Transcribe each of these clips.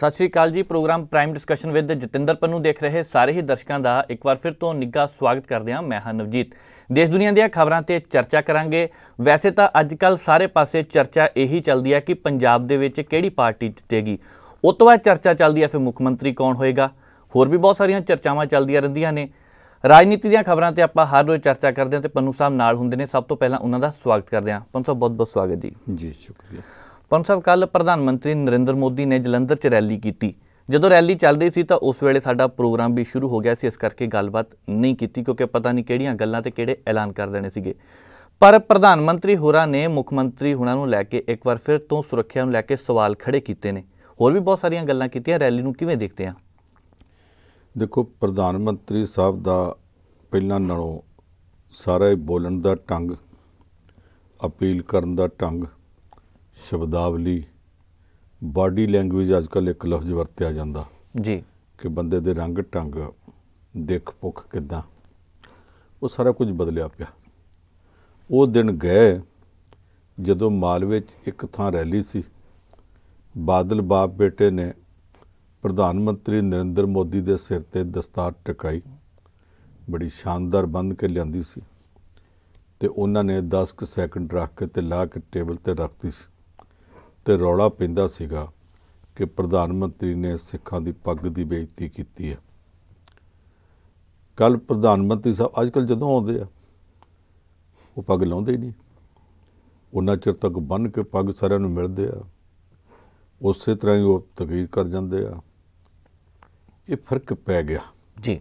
ਸਤਿ ਸ਼੍ਰੀ ਅਕਾਲ ਜੀ program prime discussion with Jatinder Pannu ਦੇਖ ਰਹੇ ਸਾਰੇ ਹੀ ਦਰਸ਼ਕਾਂ ਦਾ ਇੱਕ ਵਾਰ ਫਿਰ ਤੋਂ ਨਿੱਘਾ ਸਵਾਗਤ ਕਰਦੇ ਹਾਂ ਮੈਂ ਹਾਂ ਨਵਜੀਤ ਦੇਸ਼ ਦੁਨੀਆ ਦੀਆਂ ਖਬਰਾਂ ਤੇ ਚਰਚਾ ਕਰਾਂਗੇ ਵੈਸੇ ਤਾਂ ਅੱਜ ਕੱਲ ਸਾਰੇ ਪਾਸੇ ਚਰਚਾ ਇਹੀ ਚੱਲਦੀ ਹੈ ਕਿ ਪੰਜਾਬ ਦੇ ਵਿੱਚ ਕਿਹੜੀ ਪਾਰਟੀ ਜਿੱਤੇਗੀ ਉਸ ਤੋਂ ਬਾਅਦ ਚਰਚਾ ਚੱਲਦੀ ਹੈ ਫਿਰ ਮੁੱਖ ਮੰਤਰੀ ਕੌਣ ਹੋਏਗਾ ਹੋਰ ਵੀ ਬਹੁਤ ਸਾਰੀਆਂ ਚਰਚਾਵਾਂ ਚੱਲਦੀਆਂ ਰਹਿੰਦੀਆਂ ਨੇ ਰਾਜਨੀਤੀ ਦੀਆਂ ਖਬਰਾਂ ਤੇ ਆਪਾਂ ਹਰ ਰੋਜ਼ ਚਰਚਾ ਕਰਦੇ ਹਾਂ ਤੇ ਪੰਨੂ ਸਾਹਿਬ ਨਾਲ ਹੁੰਦੇ ਨੇ ਸਭ ਤੋਂ ਪਹਿਲਾਂ ਉਹਨਾਂ ਦਾ ਸਵਾਗਤ ਕਰਦੇ ਹਾਂ ਪੰਨੂ ਸਾਹਿਬ ਬਹੁਤ ਬਹੁਤ ਸਵਾਗਤ ਜੀ ਜੀ ਸ਼ੁਕਰੀਆ ਪੰਜ ਸਾਹਿਬ ਕੱਲ ਪ੍ਰਧਾਨ ਮੰਤਰੀ ਨਰਿੰਦਰ ਮੋਦੀ ਨੇ ਜਲੰਧਰ 'ਚ ਰੈਲੀ ਕੀਤੀ ਜਦੋਂ ਰੈਲੀ ਚੱਲ ਰਹੀ ਸੀ ਤਾਂ ਉਸ ਵੇਲੇ ਸਾਡਾ ਪ੍ਰੋਗਰਾਮ ਵੀ ਸ਼ੁਰੂ ਹੋ ਗਿਆ ਸੀ ਇਸ ਕਰਕੇ ਗੱਲਬਾਤ ਨਹੀਂ ਕੀਤੀ ਕਿਉਂਕਿ ਪਤਾ ਨਹੀਂ ਕਿਹੜੀਆਂ ਗੱਲਾਂ ਤੇ ਕਿਹੜੇ ਐਲਾਨ ਕਰ ਦੇਣੇ ਸੀਗੇ ਪਰ ਪ੍ਰਧਾਨ ਮੰਤਰੀ ਹੋਰਾਂ ਨੇ ਮੁੱਖ ਮੰਤਰੀ ਹੁਣਾਂ ਨੂੰ ਲੈ ਕੇ ਇੱਕ ਵਾਰ ਫਿਰ ਤੋਂ ਸੁਰੱਖਿਆ ਨੂੰ ਲੈ ਕੇ ਸਵਾਲ ਖੜੇ ਕੀਤੇ ਨੇ ਹੋਰ ਵੀ ਬਹੁਤ ਸਾਰੀਆਂ ਗੱਲਾਂ ਕੀਤੀਆਂ ਰੈਲੀ ਨੂੰ ਕਿਵੇਂ ਦੇਖਦੇ ਆ ਦੇਖੋ ਪ੍ਰਧਾਨ ਮੰਤਰੀ ਸਾਹਿਬ ਦਾ ਪਹਿਲਾਂ ਨਾਲੋਂ ਸਾਰੇ ਬੋਲਣ ਦਾ ਟੰਗ ਅਪੀਲ ਕਰਨ ਦਾ ਟੰਗ ਸ਼ਬਦਾਵਲੀ ਬਾਡੀ ਲੈਂਗੁਏਜ ਅੱਜ ਕੱਲ ਇੱਕ ਲਫ਼ਜ਼ ਵਰਤਿਆ ਜਾਂਦਾ ਜੀ ਕਿ ਬੰਦੇ ਦੇ ਰੰਗ ਟੰਗ ਦੇਖ ਪੁੱਖ ਕਿਦਾਂ ਉਹ ਸਾਰਾ ਕੁਝ ਬਦਲਿਆ ਪਿਆ ਉਹ ਦਿਨ ਗਏ ਜਦੋਂ ਮਾਲਵੇ 'ਚ ਇੱਕ ਥਾਂ ਰੈਲੀ ਸੀ ਬਾਦਲ ਬਾਪ ਬੇਟੇ ਨੇ ਪ੍ਰਧਾਨ ਮੰਤਰੀ ਨਰਿੰਦਰ ਮੋਦੀ ਦੇ ਸਿਰ ਤੇ ਦਸਤਾਰ ਟਿਕਾਈ ਬੜੀ ਸ਼ਾਨਦਾਰ ਬੰਦ ਕੇ ਲਿਆਂਦੀ ਸੀ ਤੇ ਉਹਨਾਂ ਨੇ 10 ਸੈਕਿੰਡ ਰੱਖ ਕੇ ਤੇ ਲਾ ਕੇ ਟੇਬਲ ਤੇ ਰੱਖਤੀ ਸੀ ਤੇ ਰੌਲਾ ਪੈਂਦਾ ਸੀਗਾ ਕਿ ਪ੍ਰਧਾਨ ਮੰਤਰੀ ਨੇ ਸਿੱਖਾਂ ਦੀ ਪੱਗ ਦੀ ਬੇਇੱਜ਼ਤੀ ਕੀਤੀ ਹੈ ਕੱਲ ਪ੍ਰਧਾਨ ਮੰਤਰੀ ਸਾਹਿਬ ਅੱਜ ਕੱਲ ਜਦੋਂ ਆਉਂਦੇ ਆ ਉਹ ਪੱਗ ਲਾਉਂਦੇ ਹੀ ਨਹੀਂ ਉਹਨਾਂ ਚਿਰ ਤੱਕ ਬੰਨ ਕੇ ਪੱਗ ਸਾਰਿਆਂ ਨੂੰ ਮਿਲਦੇ ਆ ਉਸੇ ਤਰ੍ਹਾਂ ਹੀ ਉਹ ਤਕਰੀਰ ਕਰ ਜਾਂਦੇ ਆ ਇਹ ਫਰਕ ਪੈ ਗਿਆ ਜੀ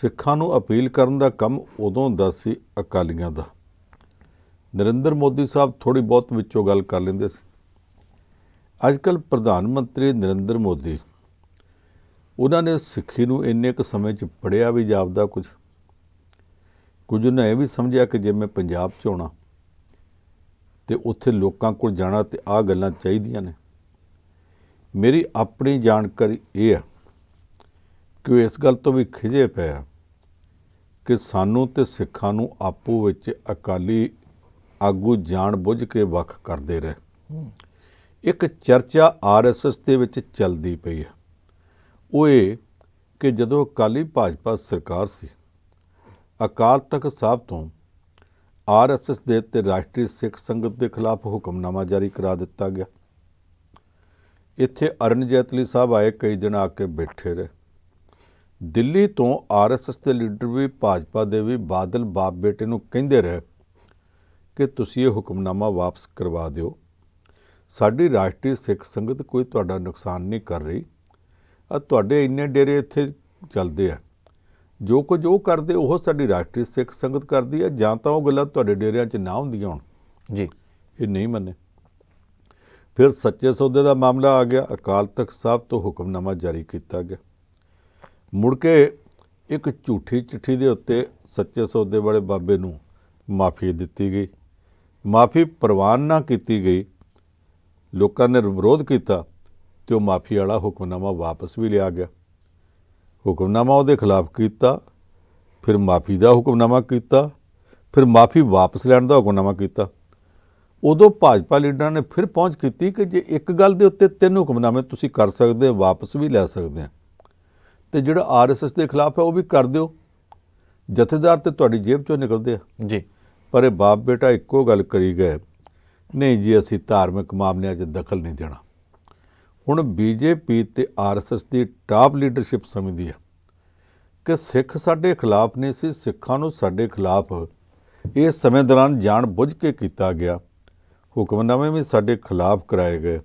ਸਿੱਖਾਂ ਨੂੰ ਅਪੀਲ ਕਰਨ ਦਾ ਕੰਮ ਉਦੋਂ ਦਾ ਸੀ ਅਕਾਲੀਆਂ ਦਾ ਨਰਿੰਦਰ ਮੋਦੀ ਸਾਹਿਬ ਥੋੜੀ ਬਹੁਤ ਵਿੱਚੋਂ ਗੱਲ ਕਰ ਲੈਂਦੇ ਸੀ ਅੱਜ ਕੱਲ ਪ੍ਰਧਾਨ ਮੰਤਰੀ ਨਰਿੰਦਰ ਮੋਦੀ ਉਹਨਾਂ ਨੇ ਸਿੱਖੀ ਨੂੰ ਇੰਨੇ ਕੁ ਸਮੇਂ 'ਚ ਪੜਿਆ ਵੀ ਜਾਪਦਾ ਕੁਝ ਕੁਝ ਨੇ ਇਹ ਵੀ ਸਮਝਿਆ ਕਿ ਜੇ ਮੈਂ ਪੰਜਾਬ 'ਚ ਆਉਣਾ ਤੇ ਉੱਥੇ ਲੋਕਾਂ ਕੋਲ ਜਾਣਾ ਤੇ ਆ ਗੱਲਾਂ ਚਾਹੀਦੀਆਂ ਨੇ ਮੇਰੀ ਆਪਣੀ ਜਾਣਕਾਰੀ ਇਹ ਹੈ ਕਿ ਇਸ ਗੱਲ ਤੋਂ ਵੀ ਖਿਜੇ ਪਿਆ ਕਿ ਸਾਨੂੰ ਤੇ ਸਿੱਖਾਂ ਨੂੰ ਆਪੋ ਵਿੱਚ ਅਕਾਲੀ ਆਗੂ ਜਾਣ ਬੁੱਝ ਕੇ ਵੱਖ ਕਰਦੇ ਰਹੇ ਇੱਕ ਚਰਚਾ ਆਰਐਸਐਸ ਦੇ ਵਿੱਚ ਚੱਲਦੀ ਪਈ ਹੈ ਉਹ ਇਹ ਕਿ ਜਦੋਂ ਅਕਾਲੀ ਭਾਜਪਾ ਸਰਕਾਰ ਸੀ ਅਕਾਲ ਤਖਤ ਸਾਹਿਬ ਤੋਂ ਆਰਐਸਐਸ ਦੇ ਤੇ ਰਾਸ਼ਟਰੀ ਸਿੱਖ ਸੰਗਤ ਦੇ ਖਿਲਾਫ ਹੁਕਮਨਾਮਾ ਜਾਰੀ ਕਰਾ ਦਿੱਤਾ ਗਿਆ ਇੱਥੇ ਅਰਨ ਜੈਤਲੀ ਸਾਹਿਬ ਆਏ ਕਈ ਦਿਨ ਆ ਕੇ ਬੈਠੇ ਰਹੇ ਦਿੱਲੀ ਤੋਂ ਆਰਐਸਐਸ ਦੇ ਲੀਡਰ ਵੀ ਭਾਜਪਾ ਦੇ ਵੀ ਬਾਦਲ ਬਾਪ ਬੇਟੇ ਨੂੰ ਕਹਿੰਦੇ ਰਹੇ ਕਿ ਤੁਸੀਂ ਇਹ ਹੁਕਮਨਾਮਾ ਵਾਪਸ ਕਰਵਾ ਦਿਓ ਸਾਡੀ ਰਾਸ਼ਟਰੀ ਸਿੱਖ ਸੰਗਤ ਕੋਈ ਤੁਹਾਡਾ ਨੁਕਸਾਨ ਨਹੀਂ ਕਰ ਰਹੀ ਆ ਤੁਹਾਡੇ ਇੰਨੇ ਡੇਰੇ ਇੱਥੇ ਚੱਲਦੇ ਆ ਜੋ ਕੁਝ ਉਹ ਕਰਦੇ ਉਹ ਸਾਡੀ ਰਾਸ਼ਟਰੀ ਸਿੱਖ ਸੰਗਤ ਕਰਦੀ ਆ ਜਾਂ ਤਾਂ ਉਹ ਗੱਲਾਂ ਤੁਹਾਡੇ ਡੇਰਿਆਂ 'ਚ ਨਾ ਹੁੰਦੀਆਂ ਹੋਣ ਜੀ ਇਹ ਨਹੀਂ ਮੰਨੇ ਫਿਰ ਸੱਚੇ ਸੌਦੇ ਦਾ ਮਾਮਲਾ ਆ ਗਿਆ ਅਕਾਲ ਤਖਤ ਸਾਹਿਬ ਤੋਂ ਹੁਕਮਨਾਮਾ ਜਾਰੀ ਕੀਤਾ ਗਿਆ ਮੁੜ ਕੇ ਇੱਕ ਝੂਠੀ ਚਿੱਠੀ ਦੇ ਉੱਤੇ ਸੱਚੇ ਸੌਦੇ ਵਾਲੇ ਬਾਬੇ ਨੂੰ ਮਾਫੀ ਦਿੱਤੀ ਗਈ ਮਾਫੀ ਪ੍ਰਵਾਨ ਨਾ ਕੀਤੀ ਗਈ ਲੋਕਾਂ ਨੇ ਵਿਰੋਧ ਕੀਤਾ ਤੇ ਉਹ ਮਾਫੀ ਵਾਲਾ ਹੁਕਮਨਾਮਾ ਵਾਪਸ ਵੀ ਲਿਆ ਗਿਆ ਹੁਕਮਨਾਮਾ ਉਹਦੇ ਖਿਲਾਫ ਕੀਤਾ ਫਿਰ ਮਾਫੀ ਦਾ ਹੁਕਮਨਾਮਾ ਕੀਤਾ ਫਿਰ ਮਾਫੀ ਵਾਪਸ ਲੈਣ ਦਾ ਹੁਕਮਨਾਮਾ ਕੀਤਾ ਉਦੋਂ ਭਾਜਪਾ ਲੀਡਰਾਂ ਨੇ ਫਿਰ ਪਹੁੰਚ ਕੀਤੀ ਕਿ ਜੇ ਇੱਕ ਗੱਲ ਦੇ ਉੱਤੇ ਤਿੰਨ ਹੁਕਮਨਾਮੇ ਤੁਸੀਂ ਕਰ ਸਕਦੇ ਹੋ ਵਾਪਸ ਵੀ ਲੈ ਸਕਦੇ ਆ ਤੇ ਜਿਹੜਾ ਆਰਐਸਐਸ ਦੇ ਖਿਲਾਫ ਹੈ ਉਹ ਵੀ ਕਰ ਦਿਓ ਜਥੇਦਾਰ ਤੇ ਤੁਹਾਡੀ ਜੇਬ ਚੋਂ ਨਿਕਲਦੇ ਆ ਜੀ ਪਰ ਇਹ ਬਾਪ ਬੇਟਾ ਇੱਕੋ ਗੱਲ ਕਰੀ ਗਏ ਨਹੀਂ ਜੀ ਅਸੀਂ ਧਾਰਮਿਕ ਮਾਮਲਿਆਂ 'ਚ ਦਖਲ ਨਹੀਂ ਦੇਣਾ ਹੁਣ ਬੀਜੇਪੀ ਤੇ ਆਰਐਸਐਸ ਦੀ ਟਾਪ ਲੀਡਰਸ਼ਿਪ ਸਮਝਦੀ ਹੈ ਕਿ ਸਿੱਖ ਸਾਡੇ ਖਿਲਾਫ ਨਹੀਂ ਸੀ ਸਿੱਖਾਂ ਨੂੰ ਸਾਡੇ ਖਿਲਾਫ ਇਹ ਸਮੇਂ ਦੌਰਾਨ ਜਾਣ ਬੁੱਝ ਕੇ ਕੀਤਾ ਗਿਆ ਹੁਕਮਨਾਮੇ ਵੀ ਸਾਡੇ ਖਿਲਾਫ ਕਰਾਏ ਗਏ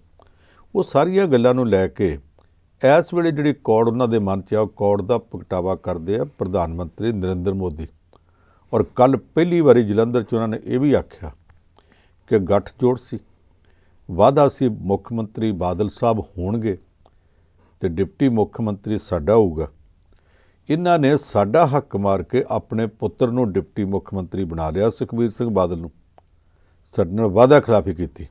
ਉਹ ਸਾਰੀਆਂ ਗੱਲਾਂ ਨੂੰ ਲੈ ਕੇ ਇਸ ਵੇਲੇ ਜਿਹੜੀ ਕੌੜ ਉਹਨਾਂ ਦੇ ਮਨ 'ਚ ਆ ਉਹ ਕੌੜ ਦਾ ਪਕਟਾਵਾ ਕਰਦੇ ਆ ਪ੍ਰਧਾਨ ਮੰਤਰੀ ਨਰਿੰਦਰ ਮੋਦੀ ਔਰ ਕੱਲ ਪਹਿਲੀ ਵਾਰੀ ਜਲੰਧਰ 'ਚ ਉਹਨਾਂ ਨੇ ਇਹ ਵੀ ਆਖਿਆ ਕਿ ਗੱਠਜੋੜ ਸੀ ਵਾਦਾ ਸੀ ਮੁੱਖ ਮੰਤਰੀ ਬਾਦਲ ਸਾਹਿਬ ਹੋਣਗੇ ਤੇ ਡਿਪਟੀ ਮੁੱਖ ਮੰਤਰੀ ਸਾਡਾ ਹੋਊਗਾ ਇਹਨਾਂ ਨੇ ਸਾਡਾ ਹੱਕ ਮਾਰ ਕੇ ਆਪਣੇ ਪੁੱਤਰ ਨੂੰ ਡਿਪਟੀ ਮੁੱਖ ਮੰਤਰੀ ਬਣਾ ਲਿਆ ਸੁਖਬੀਰ ਸਿੰਘ ਬਾਦਲ ਨੂੰ ਸਾਡੇ ਨਾਲ ਵਾਦਾ ਖਿਲਾਫੀ ਕੀਤੀ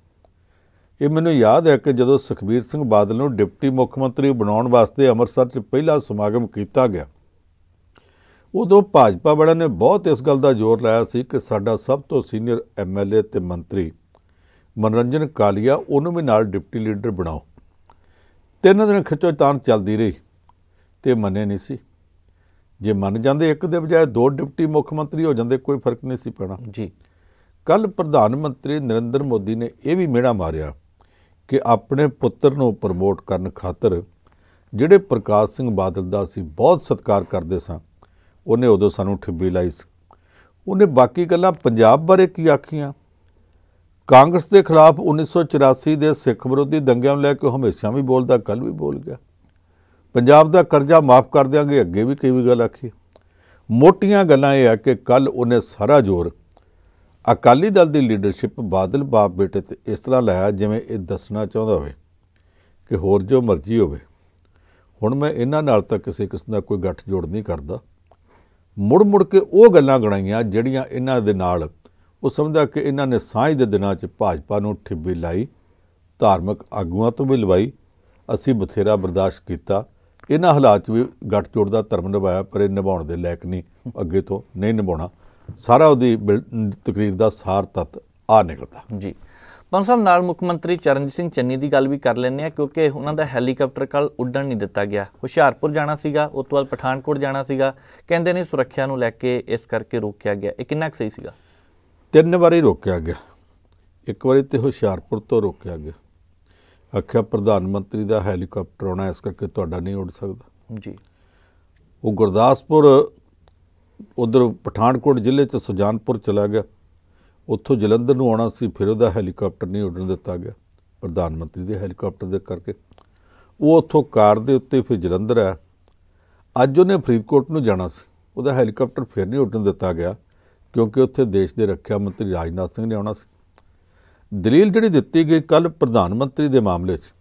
ਇਹ ਮੈਨੂੰ ਯਾਦ ਹੈ ਕਿ ਜਦੋਂ ਸੁਖਬੀਰ ਸਿੰਘ ਬਾਦਲ ਨੂੰ ਡਿਪਟੀ ਮੁੱਖ ਮੰਤਰੀ ਬਣਾਉਣ ਵਾਸਤੇ ਅੰਮ੍ਰਿਤਸਰ 'ਚ ਪਹਿਲਾ ਸਮਾਗਮ ਕੀਤਾ ਗਿਆ ਉਦੋਂ ਭਾਜਪਾ ਵਾਲਿਆਂ ਨੇ ਬਹੁਤ ਇਸ ਗੱਲ ਦਾ ਜ਼ੋਰ ਲਾਇਆ ਸੀ ਕਿ ਸਾਡਾ ਸਭ ਤੋਂ ਸੀਨੀਅਰ ਐਮਐਲਏ ਤੇ ਮੰਤਰੀ ਮਨਰੰਜਨ ਕਾਲੀਆ ਉਹਨੂੰ ਵੀ ਨਾਲ ਡਿਪਟੀ ਲੀਡਰ ਬਣਾਓ ਤਿੰਨ ਦਿਨ ਖਿੱਚੋਤਾਨ ਚੱਲਦੀ ਰਹੀ ਤੇ ਮੰਨੇ ਨਹੀਂ ਸੀ ਜੇ ਮੰਨ ਜਾਂਦੇ ਇੱਕ ਦੇ ਬਜਾਏ ਦੋ ਡਿਪਟੀ ਮੁੱਖ ਮੰਤਰੀ ਹੋ ਜਾਂਦੇ ਕੋਈ ਫਰਕ ਨਹੀਂ ਸੀ ਪੈਣਾ ਜੀ ਕੱਲ ਪ੍ਰਧਾਨ ਮੰਤਰੀ ਨਰਿੰਦਰ ਮੋਦੀ ਨੇ ਇਹ ਵੀ ਮਿਹੜਾ ਮਾਰਿਆ ਕਿ ਆਪਣੇ ਪੁੱਤਰ ਨੂੰ ਪ੍ਰਮੋਟ ਕਰਨ ਖਾਤਰ ਜਿਹੜੇ ਪ੍ਰਕਾਸ਼ ਸਿੰਘ ਬਾਦਲ ਦਾ ਸੀ ਬਹੁਤ ਸਤਿਕਾਰ ਕਰਦੇ ਸਾਂ ਉਹਨੇ ਉਦੋਂ ਸਾਨੂੰ ਠਿੱਬੀ ਲਾਈ ਸੀ ਉਹਨੇ ਬਾਕੀ ਗੱਲਾਂ ਪੰਜਾਬ ਬਾਰੇ ਕੀ ਆਖੀਆਂ ਕਾਂਗਰਸ ਦੇ ਖਿਲਾਫ 1984 ਦੇ ਸਿੱਖ ਵਿਰੋਧੀ ਦੰਗਿਆਂ ਨੂੰ ਲੈ ਕੇ ਹਮੇਸ਼ਾ ਵੀ ਬੋਲਦਾ ਕੱਲ ਵੀ ਬੋਲ ਗਿਆ ਪੰਜਾਬ ਦਾ ਕਰਜ਼ਾ ਮਾਫ ਕਰ ਦਿਆਂਗੇ ਅੱਗੇ ਵੀ ਕਈ ਵੀ ਗੱਲ ਆਖੀ ਮੋਟੀਆਂ ਗੱਲਾਂ ਇਹ ਆ ਕਿ ਕੱਲ ਉਹਨੇ ਸਾਰਾ ਜ਼ੋਰ ਅਕਾਲੀ ਦਲ ਦੀ ਲੀਡਰਸ਼ਿਪ ਬਾਦਲ ਬਾਪ ਬੇਟੇ ਤੇ ਇਸ ਤਰ੍ਹਾਂ ਲਾਇਆ ਜਿਵੇਂ ਇਹ ਦੱਸਣਾ ਚਾਹੁੰਦਾ ਹੋਵੇ ਕਿ ਹੋਰ ਜੋ ਮਰਜ਼ੀ ਹੋਵੇ ਹੁਣ ਮੈਂ ਇਹਨਾਂ ਨਾਲ ਤਾਂ ਕਿਸੇ ਕਿਸਮ ਦਾ ਕੋਈ ਗੱਠ ਜੋੜ ਨਹੀਂ ਕਰਦਾ ਮੁੜ ਮੁੜ ਕੇ ਉਹ ਗੱਲਾਂ ਗਣਾਈਆਂ ਜਿਹੜੀਆਂ ਇਹਨਾਂ ਦੇ ਨਾਲ ਉਹ ਸਮਝਦਾ ਕਿ ਇਹਨਾਂ ਨੇ ਸਾਂਝ ਦੇ ਦਿਨਾਂ 'ਚ ਭਾਜਪਾ ਨੂੰ ਠਿੱਬੀ ਲਾਈ ਧਾਰਮਿਕ ਆਗੂਆਂ ਤੋਂ ਵੀ ਲਵਾਈ ਅਸੀਂ ਬਥੇਰਾ ਬਰਦਾਸ਼ਤ ਕੀਤਾ ਇਹਨਾਂ ਹਾਲਾਤ 'ਚ ਵੀ ਗੱਠਜੋੜ ਦਾ ਧਰਮ ਨਿਭਾਇਆ ਪਰ ਇਹ ਨਿਭਾਉਣ ਦੇ ਲਾਇਕ ਨਹੀਂ ਅੱਗੇ ਤੋਂ ਨਹੀਂ ਨਿਭਾਉਣਾ ਸਾਰਾ ਉਹਦੀ ਤਕਰੀਰ ਦਾ ਸਾਰ ਤੱਤ ਆ ਨਿਕਲਦਾ ਜੀ ਪੰਨ ਸਾਹਿਬ ਨਾਲ ਮੁੱਖ ਮੰਤਰੀ ਚਰਨਜੀਤ ਸਿੰਘ ਚੰਨੀ ਦੀ ਗੱਲ ਵੀ ਕਰ ਲੈਂਦੇ ਆ ਕਿਉਂਕਿ ਉਹਨਾਂ ਦਾ ਹੈਲੀਕਾਪਟਰ ਕੱਲ ਉੱਡਣ ਨਹੀਂ ਦਿੱਤਾ ਗਿਆ ਹੁਸ਼ਿਆਰਪੁਰ ਜਾਣਾ ਸੀਗਾ ਉਸ ਤੋਂ ਬਾਅਦ ਪਠਾਨਕੋਟ ਜਾਣਾ ਸੀਗਾ ਕਹਿੰਦੇ ਨੇ ਸੁਰੱਖਿਆ ਨੂੰ ਲੈ ਕੇ ਇਸ ਕਰਕੇ ਰੋਕਿਆ ਗਿਆ ਇਹ ਕਿੰਨਾ ਕੁ ਸਹੀ ਸੀਗਾ ਤਿੰਨ ਵਾਰੀ ਰੋਕਿਆ ਗਿਆ ਇੱਕ ਵਾਰੀ ਤੇ ਹੁਸ਼ਿਆਰਪੁਰ ਤੋਂ ਰੋਕਿਆ ਗਿਆ ਆਖਿਆ ਪ੍ਰਧਾਨ ਮੰਤਰੀ ਦਾ ਹੈਲੀਕਾਪਟਰ ਆਉਣਾ ਇਸ ਕਰਕੇ ਤੁਹਾਡਾ ਨਹੀਂ ਉੱਡ ਸਕਦਾ ਜੀ ਉਹ ਗੁਰਦਾਸਪੁਰ ਉਧਰ ਪਠਾਨਕੋਟ ਜ਼ਿਲ੍ਹੇ ਚ ਸੁਜਾਨਪੁਰ ਚਲਾ ਗਿਆ ਉੱਥੋਂ ਜਲੰਧਰ ਨੂੰ ਆਉਣਾ ਸੀ ਫਿਰ ਉਹਦਾ ਹੈਲੀਕਾਪਟਰ ਨਹੀਂ ਉੱਡਣ ਦਿੱਤਾ ਗਿਆ ਪ੍ਰਧਾਨ ਮੰਤਰੀ ਦੇ ਹੈਲੀਕਾਪਟਰ ਦੇ ਕਰਕੇ ਉਹ ਉੱਥੋਂ ਕਾਰ ਦੇ ਉੱਤੇ ਫਿਰ ਜਲੰਧਰ ਆ ਅੱਜ ਉਹਨੇ ਫਰੀਦਕੋਟ ਨੂੰ ਜਾਣਾ ਸੀ ਉਹਦਾ ਹੈਲੀਕਾਪਟਰ ਫਿਰ ਨਹੀਂ ਉੱਡਣ ਦਿੱਤਾ ਗਿਆ ਕਿਉਂਕਿ ਉੱਥੇ ਦੇਸ਼ ਦੇ ਰੱਖਿਆ ਮੰਤਰੀ ਰਾਜਨਾਥ ਸਿੰਘ ਨੇ ਆਉਣਾ ਸੀ ਦਲੀਲ ਜਿਹੜੀ ਦਿੱਤੀ ਗਈ ਕੱਲ ਪ੍ਰਧਾਨ ਮੰਤਰੀ ਦੇ ਮਾਮਲੇ 'ਚ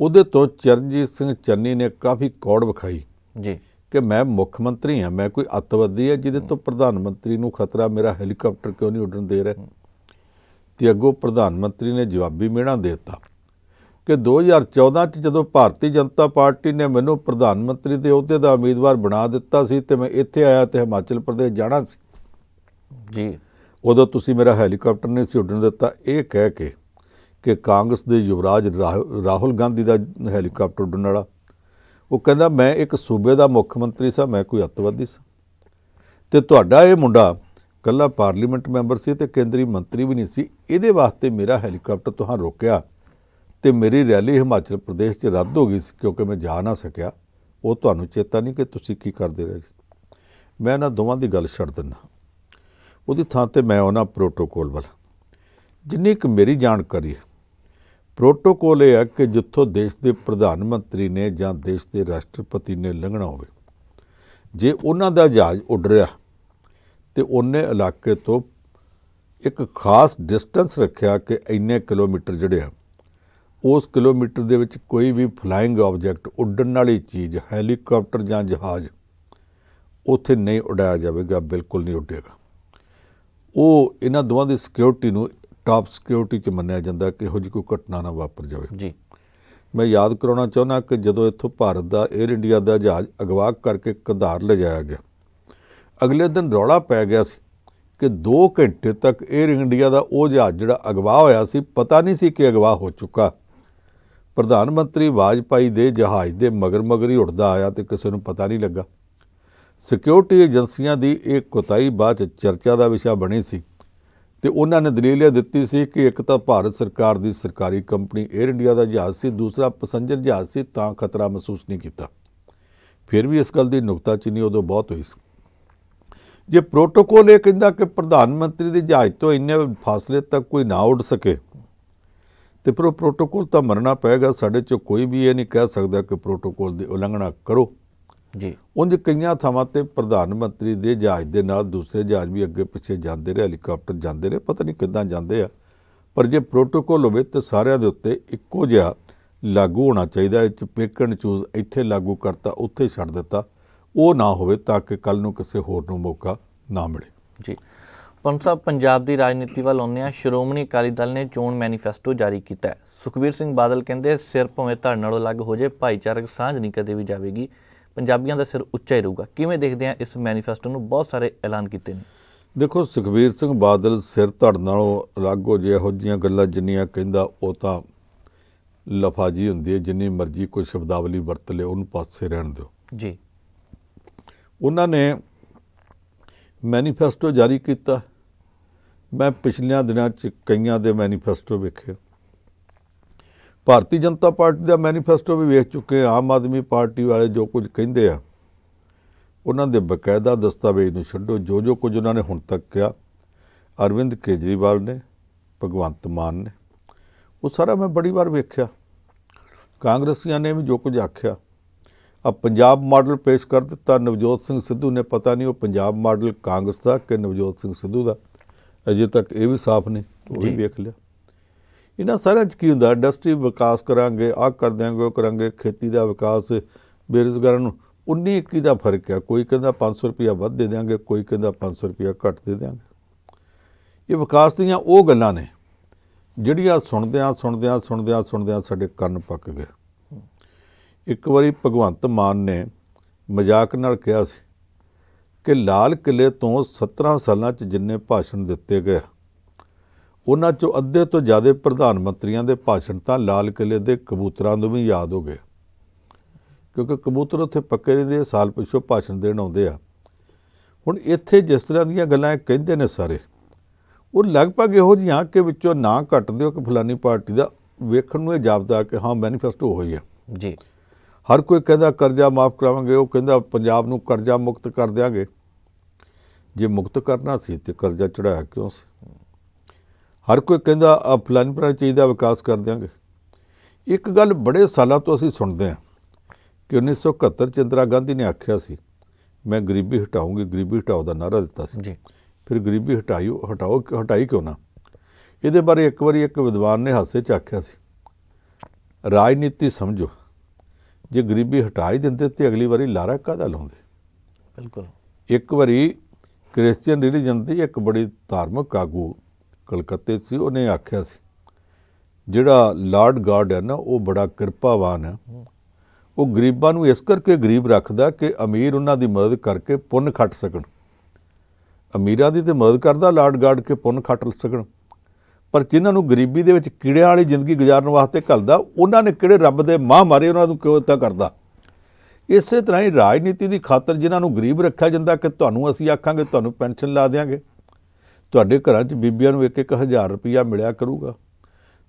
ਉਹਦੇ ਤੋਂ ਚਰਨਜੀਤ ਸਿੰਘ ਚੰਨੀ ਨੇ ਕਾਫੀ ਕੌੜ ਵਿਖਾਈ ਜੀ ਕਿ ਮੈਂ ਮੁੱਖ ਮੰਤਰੀ ਹਾਂ ਮੈਂ ਕੋਈ ਅਤਵੱਦੀ ਹਾਂ ਜਿਹਦੇ ਤੋਂ ਪ੍ਰਧਾਨ ਮੰਤਰੀ ਨੂੰ ਖਤਰਾ ਮੇਰਾ ਹੈਲੀਕਾਪਟਰ ਕਿਉਂ ਨਹੀਂ ਉੱਡਣ ਦੇ ਰਿਹਾ ਤੇ ਅੱਗੋਂ ਪ੍ਰਧਾਨ ਮੰਤਰੀ ਨੇ ਜਵਾਬੀ ਮਿਹਣਾ ਦਿੱਤਾ ਕਿ 2014 ਚ ਜਦੋਂ ਭਾਰਤੀ ਜਨਤਾ ਪਾਰਟੀ ਨੇ ਮੈਨੂੰ ਪ੍ਰਧਾਨ ਮੰਤਰੀ ਦੇ ਅਹੁਦੇ ਦਾ ਉਮੀਦਵਾਰ ਬਣਾ ਦਿੱਤਾ ਸੀ ਤੇ ਮੈਂ ਇੱਥੇ ਆਇਆ ਤੇ ਹਿਮਾਚਲ ਪ੍ਰਦੇਸ਼ ਜਾਣਾ ਸੀ ਜੀ ਉਦੋਂ ਤੁਸੀਂ ਮੇਰਾ ਹੈਲੀਕਾਪਟਰ ਨਹੀਂ ਸੀ ਉੱਡਣ ਦਿੱਤਾ ਇਹ ਕਹਿ ਕੇ ਕਿ ਕਾਂਗਰਸ ਦੇ ਯੁਵਰਾਜ ਰਾਹੁਲ ਗਾਂਧੀ ਦਾ ਹੈਲੀਕਾਪਟਰ ਉੱਡਣ ਵਾਲਾ ਉਹ ਕਹਿੰਦਾ ਮੈਂ ਇੱਕ ਸੂਬੇ ਦਾ ਮੁੱਖ ਮੰਤਰੀ ਸਾਂ ਮੈਂ ਕੋਈ ਅੱਤਵਾਦੀ ਸਾਂ ਤੇ ਤੁਹਾਡਾ ਇਹ ਮੁੰਡਾ ਕੱਲਾ ਪਾਰਲੀਮੈਂਟ ਮੈਂਬਰ ਸੀ ਤੇ ਕੇਂਦਰੀ ਮੰਤਰੀ ਵੀ ਨਹੀਂ ਸੀ ਇਹਦੇ ਵਾਸਤੇ ਮੇਰਾ ਹੈਲੀਕਾਪਟਰ ਤੁਹਾਂ ਰੋਕਿਆ ਤੇ ਮੇਰੀ ਰੈਲੀ ਹਿਮਾਚਲ ਪ੍ਰਦੇਸ਼ 'ਚ ਰੱਦ ਹੋ ਗਈ ਸੀ ਕਿਉਂਕਿ ਮੈਂ ਜਾ ਨਾ ਸਕਿਆ ਉਹ ਤੁਹਾਨੂੰ ਚੇਤਾ ਨਹੀਂ ਕਿ ਤੁਸੀਂ ਕੀ ਕਰਦੇ ਰਹੇ ਮੈਂ ਨਾ ਦੋਵਾਂ ਦੀ ਗੱਲ ਛੱਡ ਦਿੰਦਾ ਉਹਦੀ ਥਾਂ ਤੇ ਮੈਂ ਉਹਨਾਂ ਪ੍ਰੋਟੋਕੋਲ ਵੱਲ ਜਿੰਨੀ ਕੁ ਮੇਰੀ ਜਾਣਕਾਰੀ ਹੈ ਪ੍ਰੋਟੋਕੋਲ ਇਹ ਹੈ ਕਿ ਜਿੱਥੋਂ ਦੇਸ਼ ਦੇ ਪ੍ਰਧਾਨ ਮੰਤਰੀ ਨੇ ਜਾਂ ਦੇਸ਼ ਦੇ ਰਾਸ਼ਟਰਪਤੀ ਨੇ ਲੰਘਣਾ ਹੋਵੇ ਜੇ ਉਹਨਾਂ ਦਾ ਜਹਾਜ਼ ਉੱਡ ਰਿਹਾ ਤੇ ਉਹਨੇ ਇਲਾਕੇ ਤੋਂ ਇੱਕ ਖਾਸ ਡਿਸਟੈਂਸ ਰੱਖਿਆ ਕਿ ਇੰਨੇ ਕਿਲੋਮੀਟਰ ਜਿਹੜੇ ਆ ਉਸ ਕਿਲੋਮੀਟਰ ਦੇ ਵਿੱਚ ਕੋਈ ਵੀ ਫਲਾਈਂਗ ਆਬਜੈਕਟ ਉੱਡਣ ਵਾਲੀ ਚੀਜ਼ ਹੈਲੀਕਾਪਟਰ ਜਾਂ ਜਹਾਜ਼ ਉੱਥੇ ਨਹੀਂ ਉਡਾਇਆ ਜਾਵੇਗਾ ਬਿਲਕੁਲ ਨਹੀਂ ਉੱਡੇਗਾ ਉਹ ਇਹਨਾਂ ਦੋਵਾਂ ਦੀ ਸਿਕਿਉਰਿਟੀ ਨੂੰ ਟਾਪ ਸਿਕਿਉਰਿਟੀ 'ਚ ਮੰਨਿਆ ਜਾਂਦਾ ਕਿ ਇਹੋ ਜਿਹੀ ਕੋਈ ਘਟਨਾ ਨਾ ਵਾਪਰ ਜਾਵੇ ਜੀ ਮੈਂ ਯਾਦ ਕਰਾਉਣਾ ਚਾਹੁੰਦਾ ਕਿ ਜਦੋਂ ਇੱਥੋਂ ਭਾਰਤ ਦਾ 에ਅਰ ਇੰਡੀਆ ਦਾ ਜਹਾਜ਼ ਅਗਵਾ ਕਰਕੇ ਕਧਾਰ ਲਿਜਾਇਆ ਗਿਆ ਅਗਲੇ ਦਿਨ ਰੌਲਾ ਪੈ ਗਿਆ ਸੀ ਕਿ 2 ਘੰਟੇ ਤੱਕ 에ਅਰ ਇੰਡੀਆ ਦਾ ਉਹ ਜਹਾਜ਼ ਜਿਹੜਾ ਅਗਵਾ ਹੋਇਆ ਸੀ ਪਤਾ ਨਹੀਂ ਸੀ ਕਿ ਅਗਵਾ ਹੋ ਚੁੱਕਾ ਪ੍ਰਧਾਨ ਮੰਤਰੀ ਵਾਜਪਾਈ ਦੇ ਜਹਾਜ਼ ਦੇ ਮਗਰ ਮਗਰ ਹੀ ਉੱਡਦਾ ਆਇਆ ਤੇ ਕਿਸੇ ਨੂੰ ਪਤਾ ਨਹੀਂ ਲੱਗਾ ਸਿਕਿਉਰਿਟੀ ਏਜੰਸੀਆਂ ਦੀ ਇਹ ਕੁਤਾਈ ਬਾਅਦ ਚਰਚਾ ਦਾ ਵਿਸ਼ਾ ਬਣੀ ਸੀ ਤੇ ਉਹਨਾਂ ਨੇ ਦਲੀਲ ਦਿੱਤੀ ਸੀ ਕਿ ਇੱਕ ਤਾਂ ਭਾਰਤ ਸਰਕਾਰ ਦੀ ਸਰਕਾਰੀ ਕੰਪਨੀ 에ਅਰ ਇੰਡੀਆ ਦਾ ਜਹਾਜ਼ ਸੀ ਦੂਸਰਾ ਪੈਸੰਜਰ ਜਹਾਜ਼ ਸੀ ਤਾਂ ਖਤਰਾ ਮਹਿਸੂਸ ਨਹੀਂ ਕੀਤਾ ਫਿਰ ਵੀ ਇਸ ਗੱਲ ਦੀ ਨੁਕਤਾਚੀਨੀ ਉਦੋਂ ਬਹੁਤ ਹੋਈ ਸੀ ਜੇ ਪ੍ਰੋਟੋਕੋਲ ਇਹ ਕਹਿੰਦਾ ਕਿ ਪ੍ਰਧਾਨ ਮੰਤਰੀ ਦੇ ਜਹਾਜ਼ ਤੋਂ ਇੰਨੇ ਫਾਸਲੇ ਤੱਕ ਕੋਈ ਨਾ ਉੱਡ ਸਕੇ ਤੇ ਫਿਰ ਉਹ ਪ੍ਰੋਟੋਕੋਲ ਤਾਂ ਮਰਨਾ ਪਏਗਾ ਸਾਡੇ ਚੋਂ ਕੋਈ ਵੀ ਇਹ ਨਹੀਂ ਕਹਿ ਸਕਦਾ ਕਿ ਪ੍ਰੋਟੋਕੋਲ ਦੀ ਉਲੰਘਣਾ ਕਰੋ ਜੀ ਉਂਝ ਕਈਆਂ ਥਾਵਾਂ ਤੇ ਪ੍ਰਧਾਨ ਮੰਤਰੀ ਦੇ ਜਹਾਜ਼ ਦੇ ਨਾਲ ਦੂਸਰੇ ਜਹਾਜ਼ ਵੀ ਅੱਗੇ ਪਿੱਛੇ ਜਾਂਦੇ ਰਹੇ ਹੈਲੀਕਾਪਟਰ ਜਾਂਦੇ ਰਹੇ ਪਤਾ ਨਹੀਂ ਕਿੱਦਾਂ ਜਾਂਦੇ ਆ ਪਰ ਜੇ ਪ੍ਰੋਟੋਕੋਲ ਹੋਵੇ ਤੇ ਸਾਰਿਆਂ ਦੇ ਉੱਤੇ ਇੱਕੋ ਜਿਹਾ ਲਾਗੂ ਹੋਣਾ ਚਾਹੀਦਾ ਇਹ ਚ ਪਿਕ ਐਂਡ ਚੂਜ਼ ਇੱਥੇ ਲਾਗੂ ਕਰਤਾ ਉੱਥੇ ਛੱਡ ਦਿੱਤਾ ਉਹ ਨਾ ਹੋਵੇ ਤਾਂ ਕਿ ਕੱਲ ਨੂੰ ਕਿਸੇ ਹੋਰ ਨੂੰ ਮੌਕਾ ਨਾ ਮਿਲੇ ਜੀ ਪੰਨ ਸਾਹਿਬ ਪੰਜਾਬ ਦੀ ਰਾਜਨੀਤੀ ਵੱਲ ਆਉਂਦੇ ਆ ਸ਼੍ਰੋਮਣੀ ਅਕਾਲੀ ਦਲ ਨੇ ਚੋਣ ਮੈਨੀਫੈਸਟੋ ਜਾਰੀ ਕੀਤਾ ਸੁਖਬੀਰ ਸਿੰਘ ਬਾਦਲ ਕਹਿੰਦੇ ਸਿਰ ਭਵੇਂ ਧੜ ਨਾਲੋਂ ਅਲੱਗ ਹੋ ਜੇ ਭਾਈਚਾਰਕ ਸਾਂਝ ਨਹੀਂ ਕਦੇ ਵੀ ਜਾਵੇਗੀ ਪੰਜਾਬੀਆਂ ਦਾ ਸਿਰ ਉੱਚਾ ਹੀ ਰਹੂਗਾ ਕਿਵੇਂ ਦੇਖਦੇ ਆ ਇਸ ਮੈਨੀਫੈਸਟੋ ਨੂੰ ਬਹੁਤ ਸਾਰੇ ਐਲਾਨ ਕੀਤੇ ਨੇ ਦੇਖੋ ਸੁਖਵੀਰ ਸਿੰਘ ਬਾਦਲ ਸਿਰ ਧੜ ਨਾਲੋਂ ਅਲੱਗ ਹੋ ਜਿਹੋ ਜੀਆਂ ਗੱਲਾਂ ਜਿੰਨੀਆਂ ਕਹਿੰਦਾ ਉਹ ਤਾਂ ਲਫਾਜੀ ਹੁੰਦੀ ਹੈ ਜਿੰਨੀ ਮਰਜ਼ੀ ਕੋਈ ਸ਼ਬਦਾਵਲੀ ਵਰਤ ਲਿਓ ਉਹਨੂੰ ਪਾਸੇ ਰਹਿਣ ਦਿਓ ਜੀ ਉਹਨਾਂ ਨੇ ਮੈਨੀਫੈਸਟੋ ਜਾਰੀ ਕੀਤਾ ਮੈਂ ਪਿਛਲੀਆਂ ਦਿਨਾਂ 'ਚ ਕਈਆਂ ਦੇ ਮੈਨੀਫੈਸਟੋ ਵੇਖੇ ਭਾਰਤੀ ਜਨਤਾ ਪਾਰਟੀ ਦਾ ਮੈਨੀਫੈਸਟੋ ਵੀ ਵੇਖ ਚੁੱਕੇ ਆਮ ਆਦਮੀ ਪਾਰਟੀ ਵਾਲੇ ਜੋ ਕੁਝ ਕਹਿੰਦੇ ਆ ਉਹਨਾਂ ਦੇ ਬਕਾਇਦਾ ਦਸਤਾਵੇਜ਼ ਨੂੰ ਛੱਡੋ ਜੋ ਜੋ ਕੁਝ ਉਹਨਾਂ ਨੇ ਹੁਣ ਤੱਕ ਕਿਹਾ ਅਰਵਿੰਦ ਕੇਜਰੀਵਾਲ ਨੇ ਭਗਵੰਤ ਮਾਨ ਨੇ ਉਹ ਸਾਰਾ ਮੈਂ ਬੜੀ ਵਾਰ ਵੇਖਿਆ ਕਾਂਗਰਸੀਆਂ ਨੇ ਵੀ ਜੋ ਕੁਝ ਆਖਿਆ ਆ ਪੰਜਾਬ ਮਾਡਲ ਪੇਸ਼ ਕਰ ਦਿੱਤਾ ਨਵਜੋਤ ਸਿੰਘ ਸਿੱਧੂ ਨੇ ਪਤਾ ਨਹੀਂ ਉਹ ਪੰਜਾਬ ਮਾਡਲ ਕਾਂਗਰਸ ਦਾ ਕਿ ਨਵਜੋਤ ਸਿੰਘ ਸਿੱਧੂ ਦਾ ਅਜੇ ਤੱਕ ਇਹ ਵੀ ਸਾਫ਼ ਨਹੀਂ ਉਹ ਵੀ ਵੇਖ ਲਿਆ ਇਹਨਾਂ ਸਾਰਿਆਂ 'ਚ ਕੀ ਹੁੰਦਾ ਇੰਡਸਟਰੀ ਵਿਕਾਸ ਕਰਾਂਗੇ ਆ ਕਰ ਦਿਆਂਗੇ ਉਹ ਕਰਾਂਗੇ ਖੇਤੀ ਦਾ ਵਿਕਾਸ ਬੇਰੋਜ਼ਗਾਰਾਂ ਨੂੰ 19 21 ਦਾ ਫਰਕ ਹੈ ਕੋਈ ਕਹਿੰਦਾ 500 ਰੁਪਏ ਵੱਧ ਦੇ ਦਿਆਂਗੇ ਕੋਈ ਕਹਿੰਦਾ 500 ਰੁਪਏ ਘੱਟ ਦੇ ਦਿਆਂਗੇ ਇਹ ਵਿਕਾਸ ਦੀਆਂ ਉਹ ਗੱਲਾਂ ਨੇ ਜਿਹੜੀਆਂ ਸੁਣਦਿਆਂ ਸੁਣਦਿਆਂ ਸੁਣਦਿਆਂ ਸੁਣਦਿਆਂ ਸਾਡੇ ਕੰਨ ਪੱਕ ਗਏ ਇੱਕ ਵਾਰੀ ਭਗਵੰਤ ਮਾਨ ਨੇ ਮਜ਼ਾਕ ਨਾਲ ਕਿਹਾ ਸੀ ਕਿ ਲਾਲ ਕਿਲੇ ਤੋਂ 17 ਸਾਲਾਂ 'ਚ ਜਿੰਨੇ ਭਾਸ਼ਣ ਦਿੱਤੇ ਗਏ ਉਹਨਾਂ ਚੋਂ ਅੱਧੇ ਤੋਂ ਜ਼ਿਆਦਾ ਪ੍ਰਧਾਨ ਮੰਤਰੀਆਂ ਦੇ ਭਾਸ਼ਣ ਤਾਂ ਲਾਲ ਕਿਲੇ ਦੇ ਕਬੂਤਰਾਂ ਨੂੰ ਵੀ ਯਾਦ ਹੋ ਗਏ ਕਿਉਂਕਿ ਕਬੂਤਰ ਉੱਥੇ ਪੱਕੇ ਰਹਿੰਦੇ ਸਾਲ ਪਿੱਛੋਂ ਭਾਸ਼ਣ ਦੇਣ ਆਉਂਦੇ ਆ ਹੁਣ ਇੱਥੇ ਜਿਸ ਤਰ੍ਹਾਂ ਦੀਆਂ ਗੱਲਾਂ ਕਹਿੰਦੇ ਨੇ ਸਾਰੇ ਉਹ ਲਗਭਗ ਇਹੋ ਜਿਹੀਆਂ ਕਿ ਵਿੱਚੋਂ ਨਾ ਘਟ ਦਿਓ ਕਿ ਫਲਾਨੀ ਪਾਰਟੀ ਦਾ ਵੇਖਣ ਨੂੰ ਇਹ ਜਾਪਦਾ ਕਿ ਹਾਂ ਮੈਨੀਫੈਸਟੋ ਹੋਈ ਆ ਜੀ ਹਰ ਕੋਈ ਕਹਿੰਦਾ ਕਰਜ਼ਾ ਮਾਫ ਕਰਾਵਾਂਗੇ ਉਹ ਕਹਿੰਦਾ ਪੰਜਾਬ ਨੂੰ ਕਰਜ਼ਾ ਮੁਕਤ ਕਰ ਦਿਆਂਗੇ ਜੇ ਮੁਕਤ ਕਰਨਾ ਸੀ ਤੇ ਕਰਜ਼ਾ ਚੜਾਇਆ ਕਿਉਂ ਸੀ ਹਰ ਕੋਈ ਕਹਿੰਦਾ ਆ ਪਲਾਨ ਫਲਾਨੀ ਚਾਹੀਦਾ ਦਾ ਵਿਕਾਸ ਕਰ ਦਿਆਂਗੇ ਇੱਕ ਗੱਲ ਬੜੇ ਸਾਲਾਂ ਤੋਂ ਅਸੀਂ ਸੁਣਦੇ ਆ ਕਿ 1971 ਚੰਦਰਾ ਗਾਂਧੀ ਨੇ ਆਖਿਆ ਸੀ ਮੈਂ ਗਰੀਬੀ ਹਟਾਉਂਗੀ ਗਰੀਬੀ ਹਟਾਓ ਦਾ ਨਾਰਾ ਦਿੱਤਾ ਸੀ ਜੀ ਫਿਰ ਗਰੀਬੀ ਹਟਾਈਓ ਹਟਾਓ ਹਟਾਈ ਕਿਉਂ ਨਾ ਇਹਦੇ ਬਾਰੇ ਇੱਕ ਵਾਰੀ ਇੱਕ ਵਿਦਵਾਨ ਨੇ ਹਾਸੇ 'ਚ ਆਖਿਆ ਸੀ ਰਾਜਨੀਤੀ ਸਮਝੋ ਜੇ ਗਰੀਬੀ ਹਟਾਈ ਦਿੰਦੇ ਤੇ ਅਗਲੀ ਵਾਰੀ ਲਾਰਾ ਕਾਦਾ ਲਾਉਂਦੇ ਬਿਲਕੁਲ ਇੱਕ ਵਾਰੀ ਕ੍ਰਿਸਚੀਅਨ ਰਿਲੀਜਨ ਦੀ ਇੱਕ ਬੜੀ ਧਾਰਮਿਕ ਆਗੂ ਕਲਕੱਤੇ ਸੀ ਉਹਨੇ ਆਖਿਆ ਸੀ ਜਿਹੜਾ ਲਾਰਡ ਗਾਰਡ ਹੈ ਨਾ ਉਹ ਬੜਾ ਕਿਰਪਾਵਾਨ ਹੈ ਉਹ ਗਰੀਬਾਂ ਨੂੰ ਇਸ ਕਰਕੇ ਗਰੀਬ ਰੱਖਦਾ ਕਿ ਅਮੀਰ ਉਹਨਾਂ ਦੀ ਮਦਦ ਕਰਕੇ ਪੁੰਨ ਖੱਟ ਸਕਣ ਅਮੀਰਾਂ ਦੀ ਤੇ ਮਦਦ ਕਰਦਾ ਲਾਰਡ ਗਾਰਡ ਕੇ ਪੁੰਨ ਖੱਟ ਸਕਣ ਪਰ ਜਿਨ੍ਹਾਂ ਨੂੰ ਗਰੀਬੀ ਦੇ ਵਿੱਚ ਕੀੜਿਆਂ ਵਾਲੀ ਜ਼ਿੰਦਗੀ ਗੁਜ਼ਾਰਨ ਵਾਸਤੇ ਘਲਦਾ ਉਹਨਾਂ ਨੇ ਕਿਹੜੇ ਰੱਬ ਦੇ ਮਾਹ ਮਾਰੇ ਉਹਨਾਂ ਨੂੰ ਕਿਉਂ ਇਦਾਂ ਕਰਦਾ ਇਸੇ ਤਰ੍ਹਾਂ ਹੀ ਰਾਜਨੀਤੀ ਦੀ ਖਾਤਰ ਜਿਨ੍ਹਾਂ ਨੂੰ ਗਰੀਬ ਰੱਖਿਆ ਜਾਂਦਾ ਕਿ ਤੁਹਾਨੂੰ ਅਸੀਂ ਆਖਾਂਗੇ ਤੁਹਾਨੂੰ ਪੈਨਸ਼ਨ ਲਾ ਦੇਾਂਗੇ ਤੁਹਾਡੇ ਘਰਾਂ 'ਚ ਬੀਬੀਆਂ ਨੂੰ ਇੱਕ ਇੱਕ ਹਜ਼ਾਰ ਰੁਪਇਆ ਮਿਲਿਆ ਕਰੂਗਾ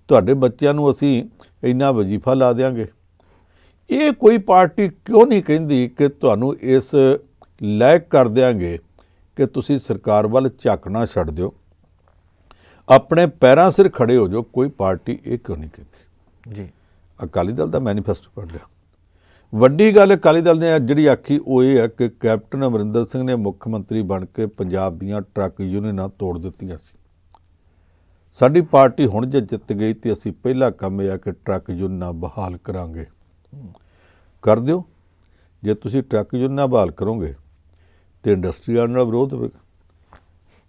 ਤੁਹਾਡੇ ਬੱਚਿਆਂ ਨੂੰ ਅਸੀਂ ਇੰਨਾ ਵਜ਼ੀਫਾ ਲਾ ਦੇਾਂਗੇ ਇਹ ਕੋਈ ਪਾਰਟੀ ਕਿਉਂ ਨਹੀਂ ਕਹਿੰਦੀ ਕਿ ਤੁਹਾਨੂੰ ਇਸ ਲਾਇਕ ਕਰ ਦੇਾਂਗੇ ਕਿ ਤੁਸੀਂ ਸਰਕਾਰ ਵੱਲ ਝਾਕਣਾ ਛੱਡ ਦਿਓ ਆਪਣੇ ਪੈਰਾਂ ਸਿਰ ਖੜੇ ਹੋ ਜਾਓ ਕੋਈ ਪਾਰਟੀ ਇਹ ਕਿਉਂ ਨਹੀਂ ਕਹਿੰਦੀ ਜੀ ਅਕਾਲੀ ਦਲ ਦਾ ਮੈਨੀਫੈਸਟੋ ਪੜ ਲਿਆ ਵੱਡੀ ਗੱਲ ਅਕਾਲੀ ਦਲ ਨੇ ਜਿਹੜੀ ਆਖੀ ਉਹ ਇਹ ਹੈ ਕਿ ਕੈਪਟਨ ਅਮਰਿੰਦਰ ਸਿੰਘ ਨੇ ਮੁੱਖ ਮੰਤਰੀ ਬਣ ਕੇ ਪੰਜਾਬ ਦੀਆਂ ਟਰੱਕ ਯੂਨੀਅਨਾਂ ਤੋੜ ਦਿੱਤੀਆਂ ਸੀ ਸਾਡੀ ਪਾਰਟੀ ਹੁਣ ਜੇ ਜਿੱਤ ਗਈ ਤੇ ਅਸੀਂ ਪਹਿਲਾ ਕੰਮ ਇਹ ਆ ਕਿ ਟਰੱਕ ਯੂਨੀਅਨਾਂ ਬਹਾਲ ਕਰਾਂਗੇ ਕਰ ਦਿਓ ਜੇ ਤੁਸੀਂ ਟਰੱਕ ਯੂਨੀਅਨਾਂ ਬਹਾਲ ਕਰੋਗੇ ਤੇ ਇੰਡਸਟਰੀਆਂ ਦਾ ਵਿਰੋਧ ਹੋਵੇਗਾ